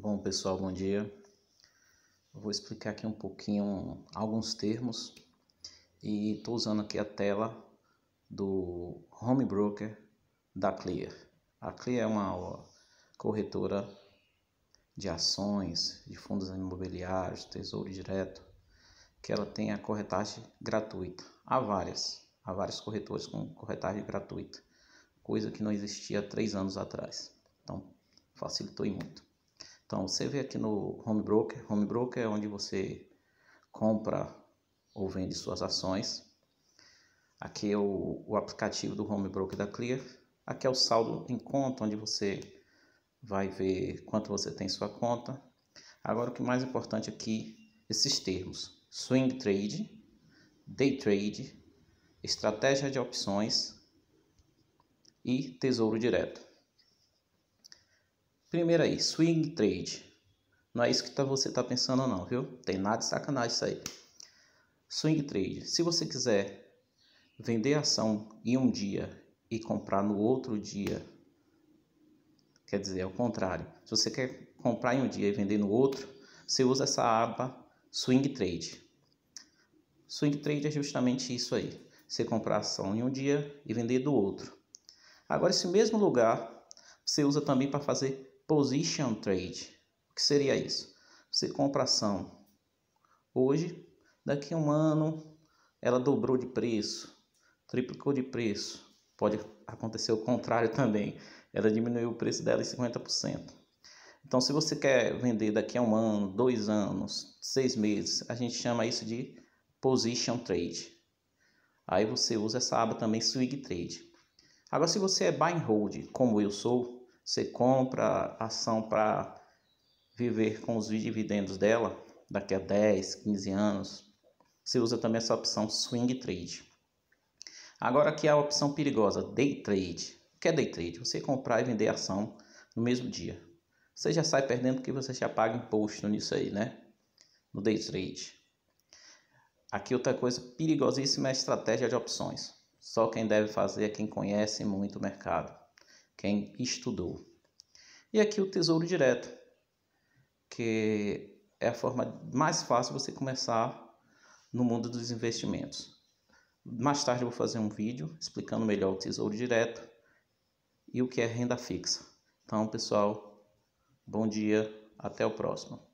Bom pessoal, bom dia. Eu vou explicar aqui um pouquinho alguns termos e estou usando aqui a tela do Home Broker da Clear. A Clear é uma corretora de ações, de fundos imobiliários, tesouro direto, que ela tem a corretagem gratuita. Há várias, há vários corretores com corretagem gratuita, coisa que não existia há três anos atrás. Então facilitou muito. Então você vê aqui no Home Broker, Home Broker é onde você compra ou vende suas ações. Aqui é o, o aplicativo do Home Broker da Clear. Aqui é o saldo em conta, onde você vai ver quanto você tem em sua conta. Agora o que é mais importante aqui, esses termos: swing trade, day trade, estratégia de opções e tesouro direto. Primeiro aí, swing trade. Não é isso que tá, você está pensando não, viu? Tem nada de sacanagem isso aí. Swing trade. Se você quiser vender ação em um dia e comprar no outro dia, quer dizer, é o contrário. Se você quer comprar em um dia e vender no outro, você usa essa aba swing trade. Swing trade é justamente isso aí. Você comprar ação em um dia e vender do outro. Agora, esse mesmo lugar você usa também para fazer Position trade. O que seria isso? Você compra ação hoje, daqui a um ano ela dobrou de preço, triplicou de preço. Pode acontecer o contrário também. Ela diminuiu o preço dela em 50%. Então, se você quer vender daqui a um ano, dois anos, seis meses, a gente chama isso de position trade. Aí você usa essa aba também swing trade. Agora, se você é buy and hold, como eu sou, você compra ação para viver com os dividendos dela daqui a 10, 15 anos. Você usa também essa opção swing trade. Agora aqui é a opção perigosa, day trade. O que é day trade? Você comprar e vender ação no mesmo dia. Você já sai perdendo porque você já paga imposto nisso aí, né? No day trade. Aqui outra coisa perigosíssima é a estratégia de opções. Só quem deve fazer é quem conhece muito o mercado quem estudou. E aqui o tesouro direto, que é a forma mais fácil você começar no mundo dos investimentos. Mais tarde eu vou fazer um vídeo explicando melhor o tesouro direto e o que é renda fixa. Então, pessoal, bom dia, até o próximo.